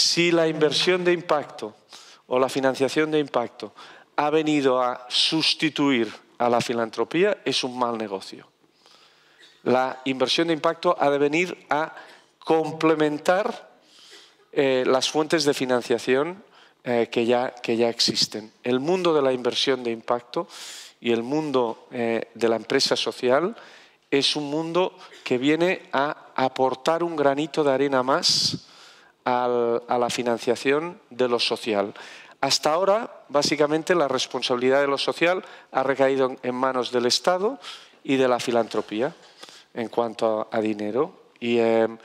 Si la inversión de impacto o la financiación de impacto ha venido a sustituir a la filantropía, es un mal negocio. La inversión de impacto ha de venir a complementar eh, las fuentes de financiación eh, que, ya, existen. El mundo de la inversión de impacto y el mundo eh, de la empresa social es un mundo que viene a aportar un granito de arena más a la financiación de lo social. Hasta ahora, básicamente, la responsabilidad de lo social ha recaído en manos del Estado y de la filantropía en cuanto a dinero. Y, em,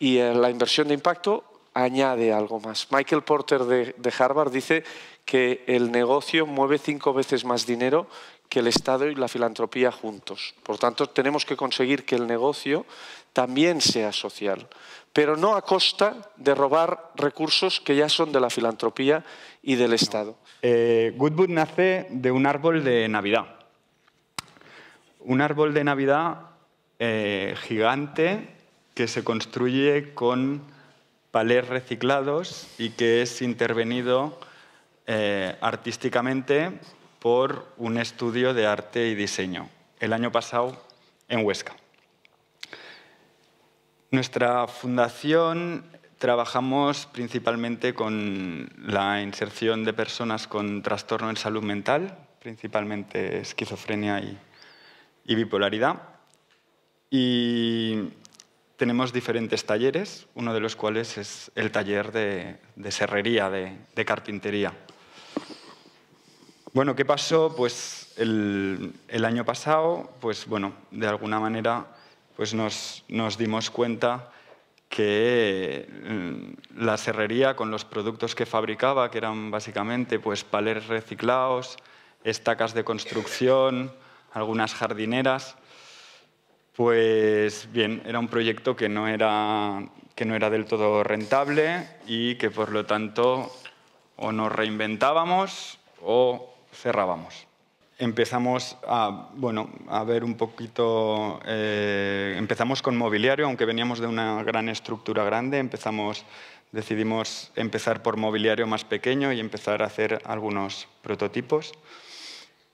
eh, la inversión de impacto añade algo más. Michael Porter de Harvard dice que el negocio mueve cinco veces más dinero que el Estado y la filantropía juntos. Por tanto, tenemos que conseguir que el negocio también sea social pero no a costa de robar recursos que ya son de la filantropía y del Estado. Goodwood eh, nace de un árbol de Navidad. Un árbol de Navidad eh, gigante que se construye con palés reciclados y que es intervenido eh, artísticamente por un estudio de arte y diseño el año pasado en Huesca. Nuestra fundación trabajamos principalmente con la inserción de personas con trastorno en salud mental, principalmente esquizofrenia y, bipolaridad. Y tenemos diferentes talleres, uno de los cuales es el taller de, serrería, de, carpintería. Bueno, ¿qué pasó? Pues el año pasado, pues bueno, de alguna manera pues nos, dimos cuenta que mm, la serrería con los productos que fabricaba, que eran básicamente pues, palés reciclados, estacas de construcción, algunas jardineras, pues bien, era un proyecto era, que no era del todo rentable y que por lo tanto o nos reinventábamos o cerrábamos empezamos a, bueno, a ver un poquito, eh, empezamos con mobiliario, aunque veníamos de una gran estructura grande, empezamos, decidimos empezar por mobiliario más pequeño y empezar a hacer algunos prototipos.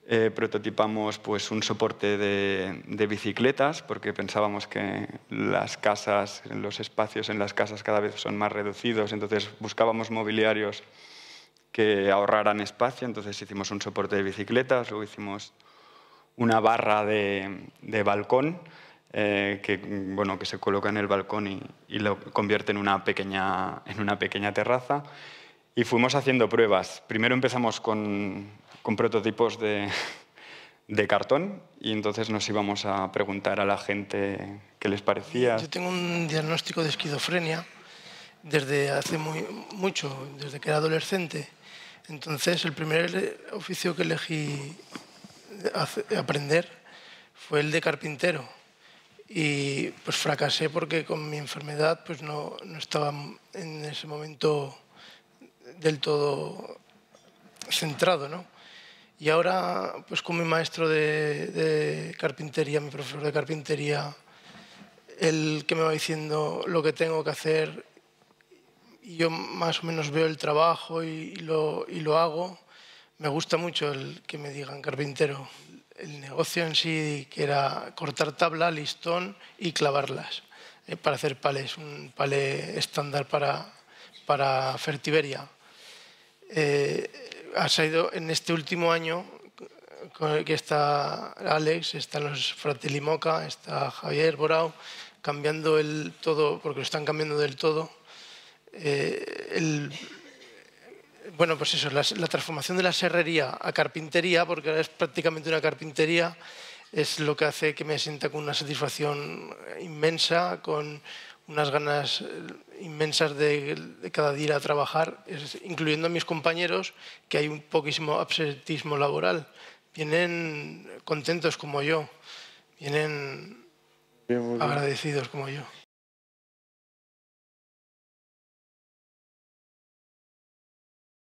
Eh, prototipamos pues, un soporte de, de, bicicletas porque pensábamos que las casas, los espacios en las casas cada vez son más reducidos, entonces buscábamos mobiliarios que ahorraran espacio, entonces hicimos un soporte de bicicletas, luego hicimos una barra de, de balcón eh, que, bueno, que se coloca en el balcón y, y, lo convierte en una, pequeña, en una pequeña terraza. Y fuimos haciendo pruebas. Primero empezamos con, con prototipos de, de cartón y entonces nos íbamos a preguntar a la gente qué les parecía. Yo tengo un diagnóstico de esquizofrenia desde hace muy, mucho, desde que era adolescente. Entonces, el primer oficio que elegí aprender fue el de carpintero. Y pues fracasé porque con mi enfermedad pues no, no estaba en ese momento del todo centrado, ¿no? Y ahora, pues con mi maestro de, de carpintería, mi profesor de carpintería, el que me va diciendo lo que tengo que hacer yo más o menos veo el trabajo y lo, y lo hago. Me gusta mucho el que me digan carpintero. El negocio en sí, que era cortar tabla, listón y clavarlas eh, para hacer palés, un palé estándar para, para Fertiberia. Eh, ha salido en este último año con el que está Alex, están los Fratelli Moca, está Javier Borao, cambiando el todo, porque lo están cambiando del todo eh, bueno, pues eso, la, transformación de la serrería a carpintería, porque ahora es prácticamente una carpintería, es lo que hace que me sienta con una satisfacción inmensa, con unas ganas eh, inmensas de, cada día a trabajar, incluyendo a mis compañeros, que hay un poquísimo absentismo laboral. Vienen contentos como yo, vienen agradecidos como yo.